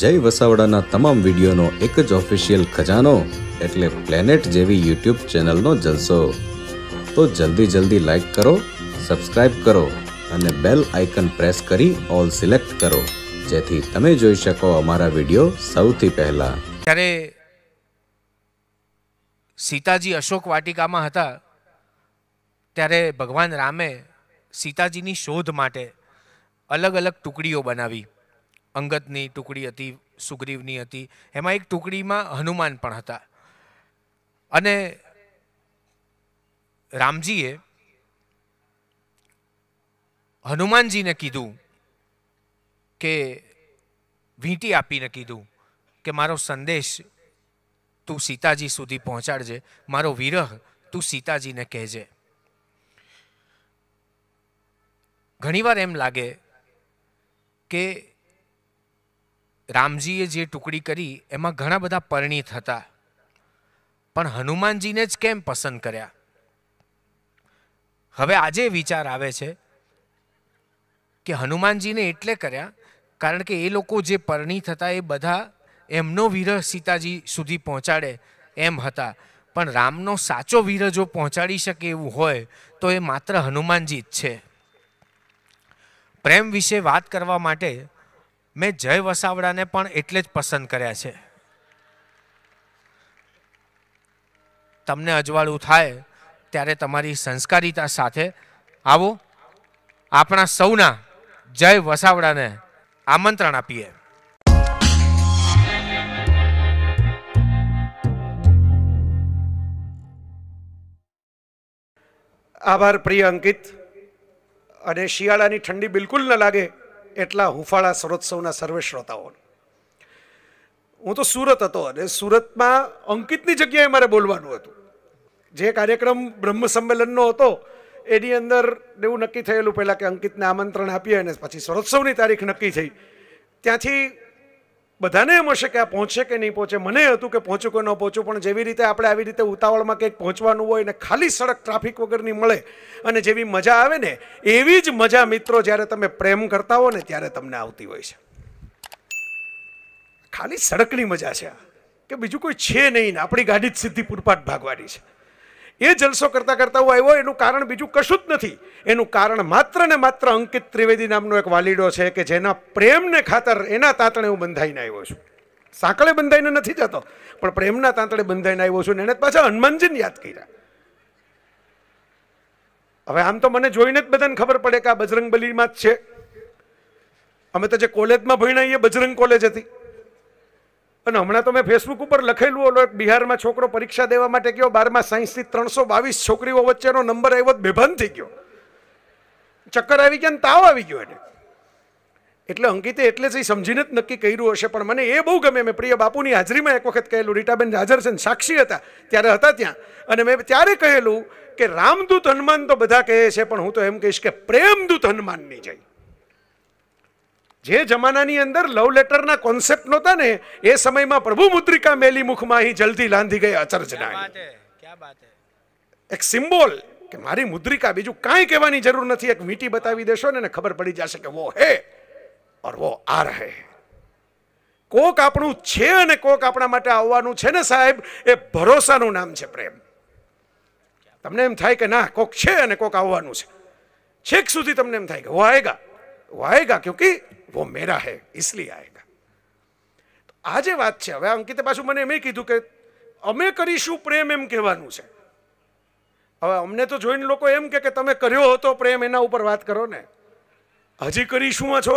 જય વસાવડાના તમામ વિડીયોનો એક જ ઓફિશિયલ ખજાનો એટલે પ્લેનેટ જેવી યુટ્યુબ ચેનલનો જલસો તો જલ્દી જલ્દી લાઈક કરો સબસ્ક્રાઈબ કરો અને બેલ આઇકન પ્રેસ કરી ઓલ સિલેક્ટ કરો જેથી તમે જોઈ શકો અમારા વિડીયો સૌથી પહેલા ત્યારે સીતાજી અશોક વાટિકામાં હતા ત્યારે ભગવાન રામે સીતાજીની શોધ માટે અલગ અલગ ટુકડીઓ બનાવી અંગતની ટુકડી હતી સુગ્રીવની હતી એમાં એક ટુકડીમાં હનુમાન પણ હતા અને રામજીએ હનુમાનજીને કીધું કે વીંટી આપીને કીધું કે મારો સંદેશ તું સીતાજી સુધી પહોંચાડજે મારો વિરહ તું સીતાજીને કહેજે ઘણીવાર એમ લાગે કે રામજીએ જે ટુકડી કરી એમાં ઘણા બધા પરિણીત હતા પણ હનુમાનજીને જ કેમ પસંદ કર્યા હવે આજે વિચાર આવે છે કે હનુમાનજીને એટલે કર્યા કારણ કે એ લોકો જે પરણીત હતા એ બધા એમનો વિરહ સીતાજી સુધી પહોંચાડે એમ હતા પણ રામનો સાચો વિરહ જો પહોંચાડી શકે એવું હોય તો એ માત્ર હનુમાનજી જ છે પ્રેમ વિશે વાત કરવા માટે મેં જય વસાવડાને પણ એટલે જ પસંદ કર્યા છે તમને અજવાળું થાય ત્યારે તમારી સંસ્કારિતા સાથે આવો આપણા સૌના જય વસાવડાને આમંત્રણ આપીએ આભાર પ્રિય અંકિત અને શિયાળાની ઠંડી બિલકુલ ન લાગે એટલા હુંફાળા સરોત્સવના સર્વે શ્રોતાઓ હું તો સુરત હતો અને સુરતમાં અંકિતની જગ્યાએ મારે બોલવાનું હતું જે કાર્યક્રમ બ્રહ્મ સંમેલનનો હતો એની અંદર એવું નક્કી થયેલું પહેલાં કે અંકિતને આમંત્રણ આપીએ અને પછી સરોત્સવની તારીખ નક્કી થઈ ત્યાંથી બધાને એમ હશે કે આ પહોંચશે કે નહીં પહોંચે મને હતું કે પહોંચું કે ન પહોંચું પણ જેવી રીતે આપણે આવી રીતે ઉતાવળમાં કંઈક પહોંચવાનું હોય ને ખાલી સડક ટ્રાફિક વગરની મળે અને જેવી મજા આવે ને એવી જ મજા મિત્રો જ્યારે તમે પ્રેમ કરતા હો ને ત્યારે તમને આવતી હોય છે ખાલી સડકની મજા છે કે બીજું કોઈ છે નહીં ને આપણી ગાડી જ સીધી પૂરપાટ ભાગવાની છે એ જલસો કરતાં કરતાં હું આવ્યો એનું કારણ બીજું કશું જ નથી એનું કારણ માત્ર ને માત્ર અંકિત ત્રિવેદી નામનો એક વાલીડો છે કે જેના પ્રેમને ખાતર એના તાંતણે હું બંધાઈને આવ્યો છું સાંકળે બંધાઈને નથી જતો પણ પ્રેમના તાંતળે બંધાઈને આવ્યો છું ને એને પાછા હનુમાનજીને યાદ કર્યા હવે આમ તો મને જોઈને જ બધાને ખબર પડે કે આ બજરંગ બલીમાં જ છે અમે તો જે કોલેજમાં ભણ્યા એ બજરંગ કોલેજ હતી અને હમણાં તો મેં ફેસબુક ઉપર લખેલું ઓલો એક બિહારમાં છોકરો પરીક્ષા દેવા માટે ગયો બારમાં સાયન્સથી ત્રણસો બાવીસ છોકરીઓ વચ્ચેનો નંબર આવ્યો બેભાન થઈ ગયો ચક્કર આવી ગયા ને તાવ આવી ગયો એને એટલે અંકિતે એટલે જ સમજીને જ નક્કી કર્યું હશે પણ મને એ બહુ ગમે મેં પ્રિય બાપુની હાજરીમાં એક વખત કહેલું રીટાબેન હાજર છે સાક્ષી હતા ત્યારે હતા ત્યાં અને મેં ત્યારે કહેલું કે રામદૂત હનુમાન તો બધા કહે છે પણ હું તો એમ કહીશ કે પ્રેમદૂત હનુમાનની જાય જે જમાનાની અંદર લવ લેટરના કોન્સેપ્ટ નહોતા ને એ સમયમાં પ્રભુ મુદ્રિકા મેલી મુખમાં અહીં જલ્દી લાંધી ગઈ અચર્જના એક સિમ્બોલ કે મારી મુદ્રિકા બીજું કાંઈ કહેવાની જરૂર નથી એક વીંટી બતાવી દેશો ને ખબર પડી જશે કે વો હે ઓર વો આ રહે કોક આપણું છે અને કોક આપણા માટે આવવાનું છે ને સાહેબ એ ભરોસાનું નામ છે પ્રેમ તમને એમ થાય કે ના કોક છે અને કોક આવવાનું છે છેક સુધી તમને એમ થાય કે વો આએગા વો આએગા ક્યોંકિ वो મેરા હૈ इसलिए આયેગા આજે વાત છે હવે અંકિતે પાછું મને એમ કીધું કે અમે કરીશું પ્રેમ એમ કહેવાનું છે હવે અમને તો જોઈને લોકો એમ કે કે તમે કર્યો હતો પ્રેમ એના ઉપર વાત કરો ને હજી કરીશું છો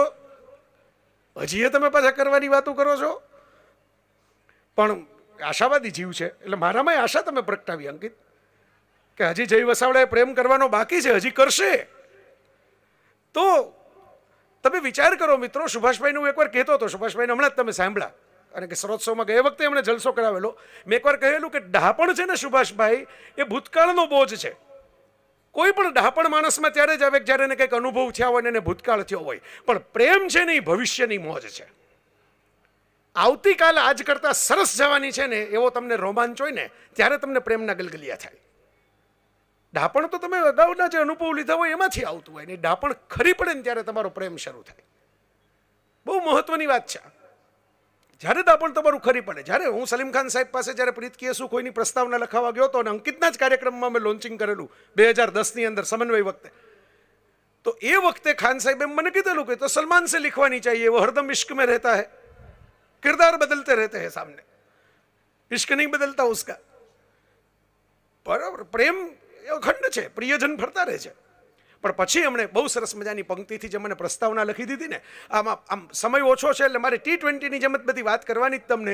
હજી એ તમે પાછા કરવાની વાતો કરો છો પણ આશાવાદી જીવ છે એટલે મારામાં આશા તમે પ્રગટાવી અંકિત કે હજી જય વસાવડાએ પ્રેમ કરવાનો બાકી છે હજી કરશે તો તમે વિચાર કરો મિત્રો સુભાષભાઈને હું એકવાર કહેતો હતો સુભાષભાઈને હમણાં જ તમે સાંભળ્યા અને કે શરદોત્સવમાં ગયા વખતે એમણે જલસો કરાવેલો મેં એકવાર કહેલું કે ડાપણ છે ને સુભાષભાઈ એ ભૂતકાળનો બોજ છે કોઈ પણ ડહાપણ માણસમાં ત્યારે જ આવે જ્યારે એને કંઈક અનુભવ થયા હોય ને એને ભૂતકાળ થયો હોય પણ પ્રેમ છે ને એ ભવિષ્યની મોજ છે આવતીકાલ આજ કરતાં સરસ જવાની છે ને એવો તમને રોમાંચ હોય ને ત્યારે તમને પ્રેમના ગલગલિયા થાય ढापण तो तब अगौना जो अनुभव लीधा हो आत ढापण खरी पड़े तरह तमो प्रेम शुरू थे बहुत महत्व की बात है जयरे दापण तरू खरी पड़े जयरे हूँ सलीम खान साहब पास जय प्रीत की शू कोई प्रस्तावना लखावा गो तो अंकित कार्यक्रम में लॉन्चिंग करेलू बजार दस की अंदर समन्वय वक्त तो ये वक्त खान साहब मैंने कीधेलू कि तो सलमान से लिखवा चाहिए वो हरदम इश्क में रहता है किरदार बदलते रहते हैं सामने इश्क नहीं बदलता उसका पर प्रेम એ અખંડ છે પ્રિયજન ફરતા રહે છે પણ પછી એમણે બહુ સરસ મજાની પંક્તિથી જે મને પ્રસ્તાવના લખી દીધી ને આમાં આમ સમય ઓછો છે એટલે મારે ટી ટ્વેન્ટીની જેમ જ બધી વાત કરવાની જ તમને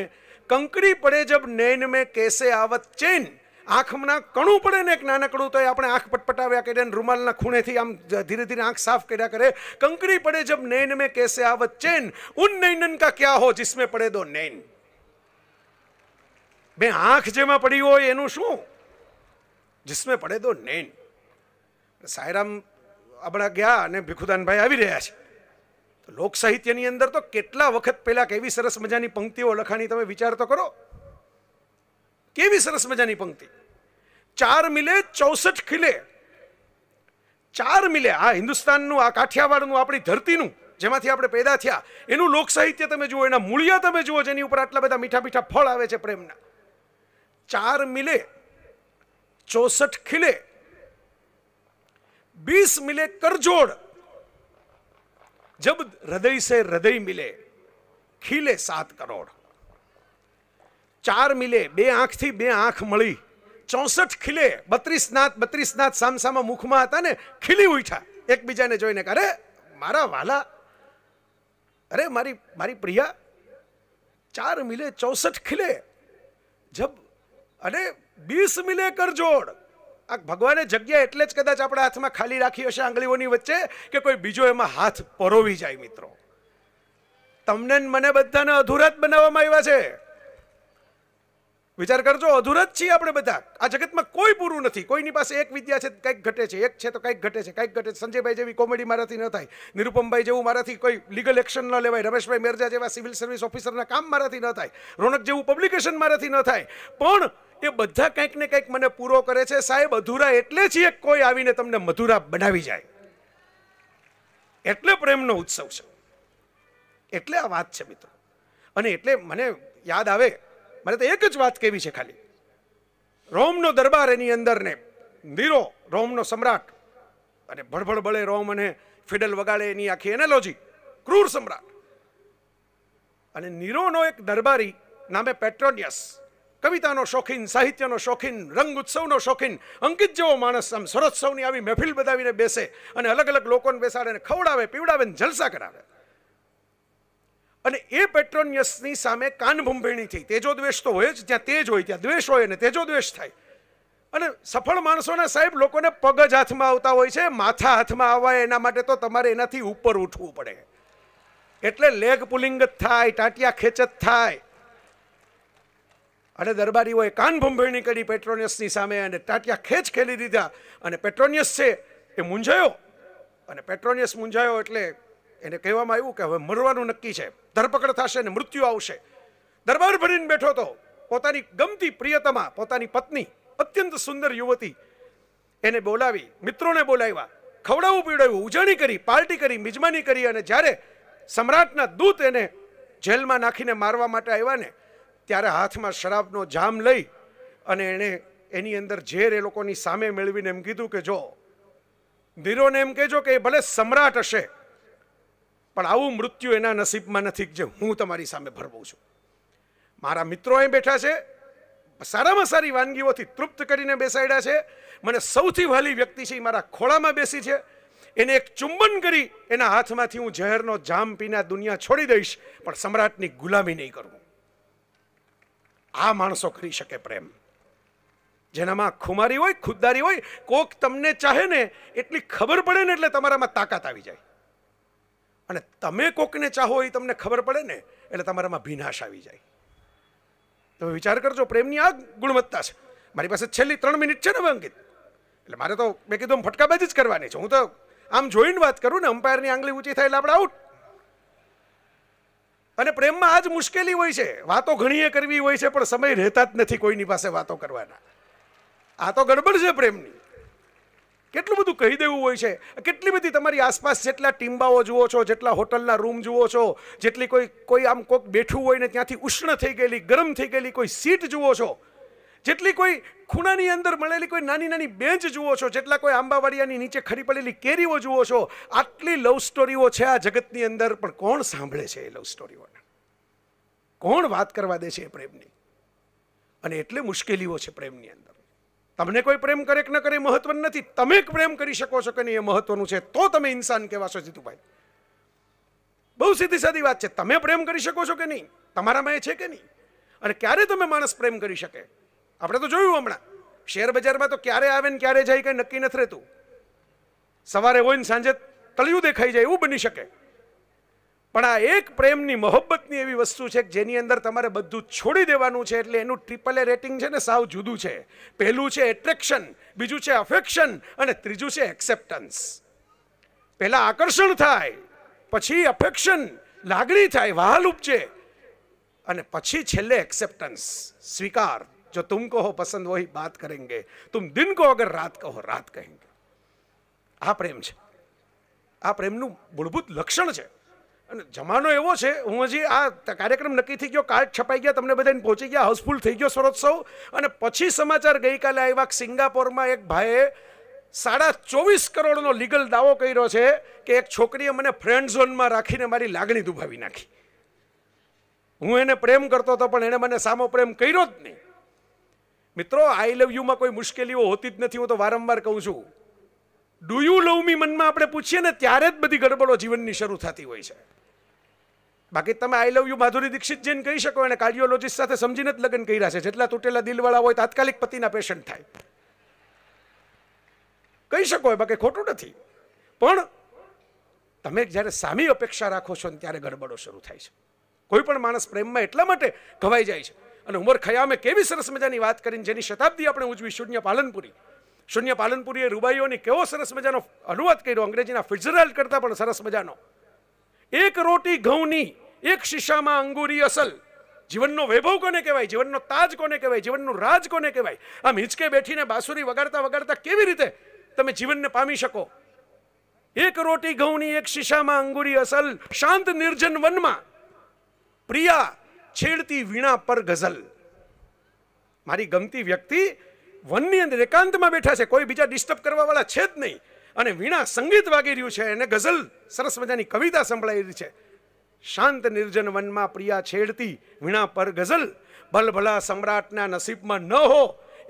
કંકડી પડે જબ નૈન મેં કેસે આવત ચેન આંખમાં કણું પડે ને એક નાનકડું તો એ આપણે આંખ પટપટાવ્યા કરીએ ને રૂમાલના ખૂણેથી આમ ધીરે ધીરે આંખ સાફ કર્યા કરે કંકડી પડે જબ નૈન મેં કેસે આવત ચેન ઉન નૈનન કા ક્યા હો જિસમે પડે દો નૈન બે આંખ જેમાં પડી હોય એનું શું જિસમે પડે તો નૈન સાયરામ આપણા ગયા અને ભીખુદાનભાઈ આવી રહ્યા છે તો લોક સાહિત્યની અંદર તો કેટલા વખત પહેલાં કેવી સરસ મજાની પંક્તિઓ લખાણી તમે વિચાર તો કરો કેવી સરસ મજાની પંક્તિ ચાર મિલે ચોસઠ ખીલે ચાર મિલે આ હિન્દુસ્તાનનું આ કાઠિયાવાડનું આપણી ધરતીનું જેમાંથી આપણે પેદા થયા એનું લોક સાહિત્ય તમે જુઓ એના મૂળિયા તમે જુઓ જેની ઉપર આટલા બધા મીઠા મીઠા ફળ આવે છે પ્રેમના ચાર મિલે चौसठ खिले 20 मिले करजोड़ जब हृदय से हृदय मिले खिले सात करोड़ चार मिले बे आंख थी बे आंख मिली चौसठ खिले बत्रीस नाथ बत्रीस नाथ साम सामा मुख में था ने खिली उठा एक बीजा ने जो ने अरे मारा वाला अरे मारी मारी प्रिया चार मिले चौसठ खिले जब अरे બિસ્મિલે કરજોડ આ ભગવાને જગ્યા એટલે જ કદાચ આપણા હાથમાં ખાલી રાખી હશે આંગળીઓની વચ્ચે કે કોઈ બીજો એમાં હાથ પરોવી જાય મિત્રો તમને મને બધાને અધૂરા જ બનાવવામાં આવ્યા છે વિચાર કરજો અધૂરા જ છીએ આપણે બધા આ જગતમાં કોઈ પૂરું નથી કોઈની પાસે એક વિદ્યા છે કંઈક ઘટે છે એક છે તો કંઈક ઘટે છે કંઈક ઘટે છે સંજયભાઈ જેવી કોમેડી મારાથી ન થાય નિરુપમભાઈ જેવું મારાથી કોઈ લીગલ એક્શન ન લેવાય રમેશભાઈ મેરજા જેવા સિવિલ સર્વિસ ઓફિસરના કામ મારાથી ન થાય રોનક જેવું પબ્લિકેશન મારાથી ન થાય પણ એ બધા કંઈક ને કંઈક મને પૂરો કરે છે સાહેબ અધૂરા એટલે છીએ કોઈ આવીને તમને મધુરા બનાવી જાય એટલે પ્રેમનો ઉત્સવ છે એટલે આ વાત છે મિત્રો અને એટલે મને યાદ આવે મને તો એક જ વાત કહેવી છે ખાલી રોમનો દરબાર એની અંદર ને નીરો રોમનો સમ્રાટ અને ભળભળ બળે રોમ અને ફિડલ વગાડે એની આખી એનાલોજી ક્રૂર સમ્રાટ અને નીરોનો એક દરબારી નામે પેટ્રોનિયસ કવિતાનો શોખીન સાહિત્યનો શોખીન રંગ ઉત્સવનો શોખીન અંકિત જેવો માણસ આમ શરદોત્સવની આવી મહેફિલ બતાવીને બેસે અને અલગ અલગ લોકોને બેસાડે અને ખવડાવે પીવડાવે ને જલસા કરાવે અને એ પેટ્રોનિયસની સામે કાનભૂંભેણીથી તેજો દ્વેષ તો હોય જ ત્યાં તેજ હોય ત્યાં દ્વેષ હોય અને તેજો દ્વેષ થાય અને સફળ માણસોને સાહેબ લોકોને પગ જ હાથમાં આવતા હોય છે માથા હાથમાં આવવાય એના માટે તો તમારે એનાથી ઉપર ઉઠવું પડે એટલે લેગ પુલિંગ જ થાય ટાટિયા ખેંચત થાય અને દરબારીઓએ કાન ભંભેરણી કરી પેટ્રોનિયસની સામે અને ટાટિયા ખેંચ ખેલી દીધા અને પેટ્રોનિયસ છે એ મૂંઝાયો અને પેટ્રોનિયસ મૂંઝાયો એટલે એને કહેવામાં આવ્યું કે હવે મરવાનું નક્કી છે ધરપકડ થશે અને મૃત્યુ આવશે દરબાર ભરીને બેઠો તો પોતાની ગમતી પ્રિયતમા પોતાની પત્ની અત્યંત સુંદર યુવતી એને બોલાવી મિત્રોને બોલાવ્યા ખવડાવું પીવડાવ્યું ઉજાણી કરી પાર્ટી કરી મિજમાની કરી અને જ્યારે સમ્રાટના દૂત એને જેલમાં નાખીને મારવા માટે આવ્યા ને ત્યારે હાથમાં શરાબનો જામ લઈ અને એણે એની અંદર ઝેર એ લોકોની સામે મેળવીને એમ કીધું કે જો ધીરોને એમ કહેજો કે એ ભલે સમ્રાટ હશે પણ આવું મૃત્યુ એના નસીબમાં નથી જે હું તમારી સામે ભરવું છું મારા મિત્રો અહીં બેઠા છે સારામાં સારી વાનગીઓથી તૃપ્ત કરીને બેસાડ્યા છે મને સૌથી વહાલી વ્યક્તિ છે એ મારા ખોળામાં બેસી છે એને એક ચુંબન કરી એના હાથમાંથી હું ઝહેરનો જામ પીના દુનિયા છોડી દઈશ પણ સમ્રાટની ગુલામી નહીં કરું આ માણસો કરી શકે પ્રેમ જેનામાં ખુમારી હોય ખુદદારી હોય કોક તમને ચાહે ને એટલી ખબર પડે ને એટલે તમારામાં તાકાત આવી જાય અને તમે કોકને ચાહો એ તમને ખબર પડે ને એટલે તમારામાં ભીનાશ આવી જાય તમે વિચાર કરજો પ્રેમની આ ગુણવત્તા છે મારી પાસે છેલ્લી ત્રણ મિનિટ છે ને હવે અંકિત એટલે મારે તો મેં કીધું ફટકાબાજી જ કરવાની છે હું તો આમ જોઈને વાત કરું ને અમ્પાયરની આંગળી ઊંચી થાય એટલે આપણે આઉટ અને પ્રેમમાં આ જ મુશ્કેલી હોય છે વાતો ઘણીએ કરવી હોય છે પણ સમય રહેતા જ નથી કોઈની પાસે વાતો કરવાના આ તો ગડબડ છે પ્રેમની કેટલું બધું કહી દેવું હોય છે કેટલી બધી તમારી આસપાસ જેટલા ટીંબાઓ જુઓ છો જેટલા હોટલના રૂમ જુઓ છો જેટલી કોઈ કોઈ આમ કોઈક બેઠું હોય ને ત્યાંથી ઉષ્ણ થઈ ગયેલી ગરમ થઈ ગયેલી કોઈ સીટ જુઓ છો જેટલી કોઈ ખૂણાની અંદર મળેલી કોઈ નાની નાની બેન્ચ જુઓ છો જેટલા કોઈ આંબાવાડિયાની નીચે ખરી પડેલી કેરીઓ જુઓ છો આટલી લવ સ્ટોરીઓ છે આ જગતની અંદર પણ કોણ સાંભળે છે એ લવ સ્ટોરીઓને કોણ વાત કરવા દે છે એ પ્રેમની અને એટલે મુશ્કેલીઓ છે પ્રેમની અંદર તમને કોઈ પ્રેમ કરે કે ન કરે મહત્વ નથી તમે પ્રેમ કરી શકો છો કે નહીં એ મહત્વનું છે તો તમે ઇન્સાન કહેવાશો જીતુભાઈ બહુ સીધી સાધી વાત છે તમે પ્રેમ કરી શકો છો કે નહીં તમારામાં એ છે કે નહીં અને ક્યારે તમે માણસ પ્રેમ કરી શકે આપણે તો જોયું હમણાં શેર બજારમાં તો ક્યારે આવે ને ક્યારે જાય કંઈ નક્કી નથી રહેતું સવારે હોય ને સાંજે તળિયું દેખાઈ જાય એવું બની શકે પણ આ એક પ્રેમની મોહબ્બતની એવી વસ્તુ છે કે જેની અંદર તમારે બધું છોડી દેવાનું છે એટલે એનું ટ્રિપલ એ રેટિંગ છે ને સાવ જુદું છે પહેલું છે એટ્રેક્શન બીજું છે અફેક્શન અને ત્રીજું છે એક્સેપ્ટન્સ પહેલાં આકર્ષણ થાય પછી અફેક્શન લાગણી થાય વહાલ ઉપજે અને પછી છેલ્લે એક્સેપ્ટન્સ સ્વીકાર જો तुम કહો પસંદ वही बात કરેંગે तुम દિન કહો અગર રાત કહો રાત કહેંગે આ પ્રેમ છે આ પ્રેમનું મૂળભૂત લક્ષણ છે અને જમાનો એવો છે હું હજી આ કાર્યક્રમ નક્કી થઈ ગયો કાર્ડ છપાઈ ગયા તમને બધાને પહોંચી ગયા હાઉસફુલ થઈ ગયો સ્વરોત્સવ અને પછી સમાચાર ગઈકાલે આવ્યા સિંગાપોરમાં એક ભાઈએ સાડા ચોવીસ કરોડનો લીગલ દાવો કર્યો છે કે એક છોકરીએ મને ફ્રેન્ડ ઝોનમાં રાખીને મારી લાગણી દુભાવી નાખી હું એને પ્રેમ કરતો હતો પણ એણે મને સામો પ્રેમ કર્યો જ નહીં મિત્રો આઈ લવ યુમાં કોઈ મુશ્કેલીઓ હોતી જ નથી હું તો વારંવાર કહું છું ડુ યુ લવ મી મનમાં આપણે પૂછીએ ને ત્યારે જ બધી ગડબડો જીવનની શરૂ થતી હોય છે બાકી તમે આઈ લવ યુ માધુરી દીક્ષિત જઈને કહી શકો એને કાર્ડિયોલોજીસ્ટ સાથે સમજીને જ લગ્ન કર્યા છે જેટલા તૂટેલા દિલવાળા હોય તાત્કાલિક પતિના પેશન્ટ થાય કહી શકો બાકી ખોટું નથી પણ તમે જ્યારે સામી અપેક્ષા રાખો છો ને ત્યારે ગડબડો શરૂ થાય છે કોઈ પણ માણસ પ્રેમમાં એટલા માટે ઘવાઈ જાય છે અને ઉમર ખયામે કેવી સરસ મજાની વાત કરીને જેની શતાબ્દી આપણે ઉજવી શૂન્ય પાલનપુરી શૂન્ય પાલનપુરીએ રૂબાઈઓની કેવો સરસ મજાનો અનુવાદ કર્યો અંગ્રેજીના ફિઝરાયલ કરતાં પણ સરસ મજાનો એક રોટી ઘઉંની એક શીશામાં અંગુરી અસલ જીવનનો વૈભવ કોને કહેવાય જીવનનો તાજ કોને કહેવાય જીવનનું રાજ કોને કહેવાય આમ હિંચકે બેઠીને બાંસુરી વગાડતા વગાડતા કેવી રીતે તમે જીવનને પામી શકો એક રોટી ઘઉંની એક શીશામાં અંગુરી અસલ શાંત નિર્જન વનમાં પ્રિયા છેડતી વીણા પર ગઝલ મારી ગમતી વ્યક્તિ વનની અંદર એકાંતમાં બેઠા છે કોઈ બીજા ડિસ્ટર્બ કરવાવાળા છે જ નહીં અને વીણા સંગીત વાગી રહ્યું છે અને ગઝલ સરસ મજાની કવિતા સંભળાઈ રહી છે શાંત નિર્જન વનમાં પ્રિયા છેડતી વીણા પર ગઝલ બલભલા સમ્રાટના નસીબમાં ન હો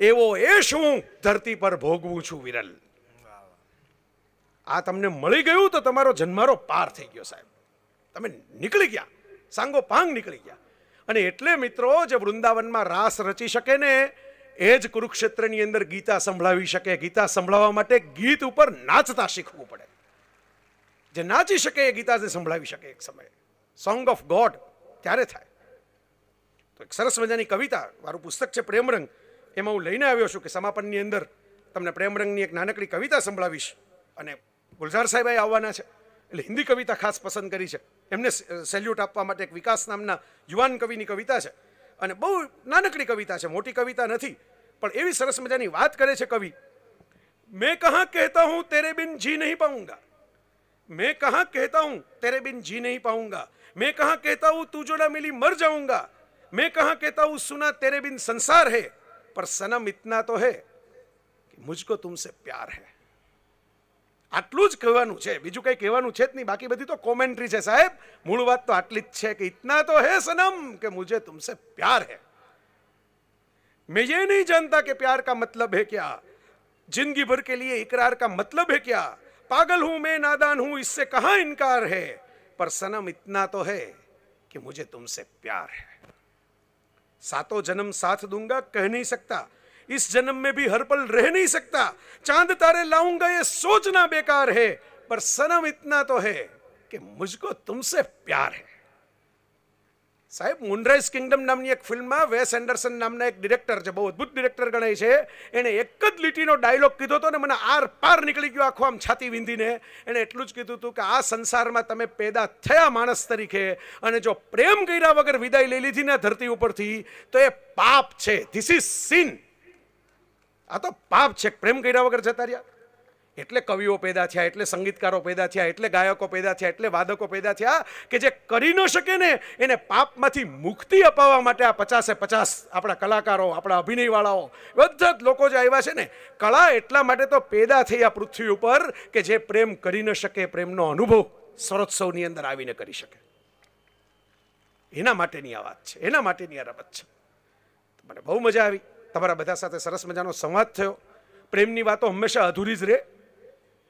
એવો એ શું ધરતી પર ભોગવું છું વિરલ આ તમને મળી ગયું તો તમારો જન્મારો પાર થઈ ગયો સાહેબ તમે નીકળી ગયા સાંગો પાંગ નીકળી ગયા અને એટલે મિત્રો જે વૃંદાવનમાં રાસ રચી શકે ને એ જ કુરુક્ષેત્રની અંદર ગીતા સંભળાવી શકે ગીતા સંભળાવવા માટે ગીત ઉપર નાચતા શીખવું પડે જે નાચી શકે એ ગીતાને સંભળાવી શકે એક સમયે સોંગ ઓફ ગોડ ત્યારે થાય તો એક સરસ મજાની કવિતા મારું પુસ્તક છે પ્રેમરંગ એમાં હું લઈને આવ્યો છું કે સમાપનની અંદર તમને પ્રેમરંગની એક નાનકડી કવિતા સંભળાવીશ અને ગુલઝાર સાહેબ આવવાના છે એટલે હિન્દી કવિતા ખાસ પસંદ કરી છે એમને સેલ્યુટ આપવા માટે એક વિકાસ નામના યુવાન કવિની કવિતા છે અને બહુ નાનકડી કવિતા છે મોટી કવિતા નથી પણ એવી સરસ મજાની વાત કરે છે मैं कहा कहता हूँ तेरे बिन जी नहीं पाऊंगा मैं कहाँ कहता हूँ तेरे बिन जी नहीं पाऊंगा मैं कहा कहता हूँ तू जो ना मिली मर जाऊंगा मैं कहा कहता हूँ सुना तेरे बिन संसार है पर सनम इतना तो है कि मुझको तुमसे प्यार है आटलूज જ बीजू છે બીજું કંઈ કહેવાનું છે જ નહીં બાકી બધી તો કોમેન્ટ્રી છે સાહેબ મૂળ વાત તો આટલી જ છે કે ઇતના તો હે मैं ये नहीं जानता कि प्यार का मतलब है क्या जिंदगी भर के लिए इकरार का मतलब है क्या पागल हूं मैं नादान हूं इससे कहा इनकार है पर सनम इतना तो है कि मुझे तुमसे प्यार है सातों जन्म साथ दूंगा कह नहीं सकता इस जन्म में भी हर पल रह नहीं सकता चांद तारे लाऊंगा ये सोचना बेकार है पर सनम इतना तो है कि मुझको तुमसे प्यार है સાહેબ મૂનરાઇઝ કિંગડમ નામની એક ફિલ્મમાં વેસ એન્ડરસન નામના એક ડિરેક્ટર છે બહુ અદ્ભુત ડિરેક્ટર ગણાય છે એણે એક જ લીટીનો ડાયલોગ કીધો હતો ને મને આર પાર નીકળી ગયો આખો આમ છાતી વિંધીને એણે એટલું જ કીધું હતું કે આ સંસારમાં તમે પેદા થયા માણસ તરીકે અને જો પ્રેમ કર્યા વગર વિદાય લઈ લીધી ને ધરતી ઉપરથી તો એ પાપ છે ધીસ ઇઝ સીન આ તો પાપ છે પ્રેમ કર્યા વગર જતા રહ્યા એટલે કવિઓ પેદા થયા એટલે સંગીતકારો પેદા થયા એટલે ગાયકો પેદા થયા એટલે વાદકો પેદા થયા કે જે કરી ન શકે ને એને પાપમાંથી મુક્તિ અપાવવા માટે આ પચાસે પચાસ આપણા કલાકારો આપણા અભિનયવાળાઓ બધા જ લોકો જે આવ્યા છે ને કળા એટલા માટે તો પેદા થઈ આ પૃથ્વી ઉપર કે જે પ્રેમ કરી ન શકે પ્રેમનો અનુભવ સરોત્સવની અંદર આવીને કરી શકે એના માટેની આ વાત છે એના માટેની આ રમત છે મને બહુ મજા આવી તમારા બધા સાથે સરસ મજાનો સંવાદ થયો પ્રેમની વાતો હંમેશા અધૂરી જ રહે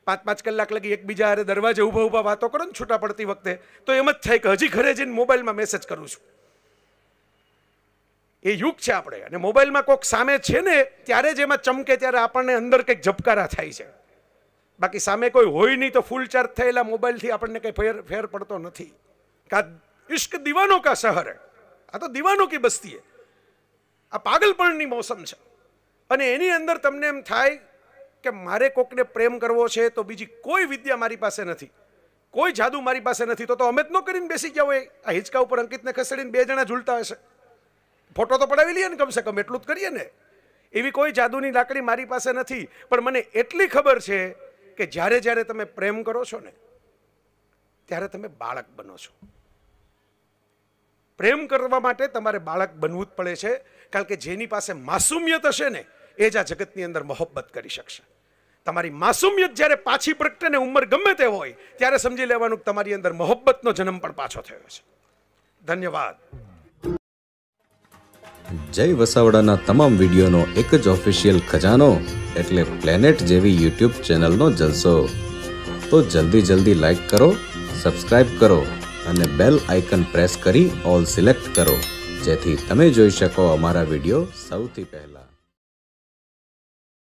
પાંચ પાંચ કલાક લગી એકબીજા અરે દરવાજે ઊભા ઊભા વાતો કરો ને છૂટા પડતી વખતે તો એમ જ થાય કે હજી ઘરે જઈને મોબાઈલમાં મેસેજ કરું છું એ યુગ છે આપણે અને મોબાઈલમાં કોઈક સામે છે ને ત્યારે જ એમાં ચમકે ત્યારે આપણને અંદર કંઈક ઝબકારા થાય છે બાકી સામે કોઈ હોય નહીં તો ફૂલ ચાર્જ થયેલા મોબાઈલથી આપણને કંઈ ફેર ફેર પડતો નથી કા ઇશ્ક દીવાનો કા શહર આ તો દીવાનો કી બસ્તી હૈ આ પાગલપણની મોસમ છે અને એની અંદર તમને એમ થાય કે મારે કોકને પ્રેમ કરવો છે તો બીજી કોઈ વિદ્યા મારી પાસે નથી કોઈ જાદુ મારી પાસે નથી તો તો અમે જ ન કરીને બેસી ગયા એ આ હિંચકા ઉપર અંકિતને ખસેડીને બે જણા ઝૂલતા હશે ફોટો તો પડાવી લઈએ ને કમસે કમ એટલું જ કરીએ ને એવી કોઈ જાદુની લાકડી મારી પાસે નથી પણ મને એટલી ખબર છે કે જ્યારે જ્યારે તમે પ્રેમ કરો છો ને ત્યારે તમે બાળક બનો છો પ્રેમ કરવા માટે તમારે બાળક બનવું જ પડે છે કારણ કે જેની પાસે માસુમિયત હશે ને એ જ આ જગતની અંદર મોહબ્બત કરી શકશે તમારી માસુમિયત જ્યારે પાછી પ્રગટે ને ઉંમર ગમે તે હોય ત્યારે સમજી લેવાનું કે તમારી અંદર મોહબ્બતનો જન્મ પણ પાછો થયો છે ધન્યવાદ જય વસાવડાના તમામ વિડીયોનો એક જ ઓફિશિયલ ખજાનો એટલે પ્લેનેટ જેવી યુટ્યુબ ચેનલનો જલસો તો જલ્દી જલ્દી લાઈક કરો સબસ્ક્રાઈબ કરો અને બેલ આઇકન પ્રેસ કરી ઓલ સિલેક્ટ કરો જેથી તમે જોઈ શકો અમારા વિડીયો સૌથી પહેલાં